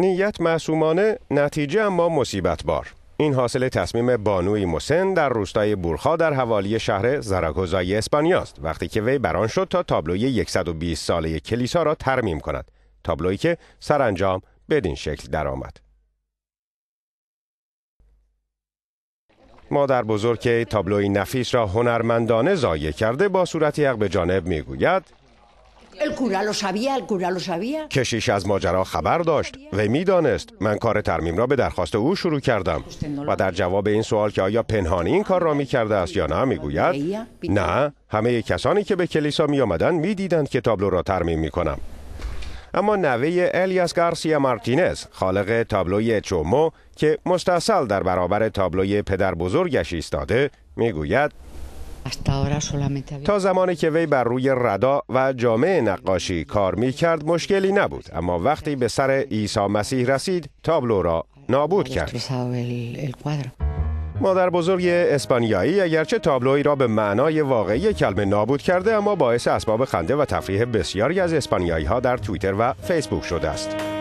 نیت معصومانه نتیجه اما مصیبت بار این حاصل تصمیم بانوی موسن در روستای بورخا در حوالی شهر زراگوزای است. وقتی که وی بران شد تا تابلوی 120 ساله کلیسا را ترمیم کند تابلویی که سرانجام بدین شکل درآمد مادر بزرگ که تابلوی نفیس را هنرمندانه زایه کرده با صورتی حق به جانب میگوید کشیش از ماجرا خبر داشت و میدانست من کار ترمیم را به درخواست او شروع کردم و در جواب این سوال که آیا پنهانی این کار را می کرده است یا نه میگوید نه همه کسانی که به کلیسا می آمدن می که تابلو را ترمیم می کنم اما نوه الیاس گارسیا مارتینز خالق تابلوی چومو که مستصل در برابر تابلوی پدر بزرگش ایستاده میگوید تا زمانی که وی بر روی ردا و جامعه نقاشی کار می کرد مشکلی نبود اما وقتی به سر عیسی مسیح رسید تابلو را نابود کرد مادر بزرگ اسپانیایی اگرچه تابلوی را به معنای واقعی کلمه نابود کرده اما باعث اسباب خنده و تفریح بسیاری از اسپانیایی ها در توییتر و فیسبوک شده است.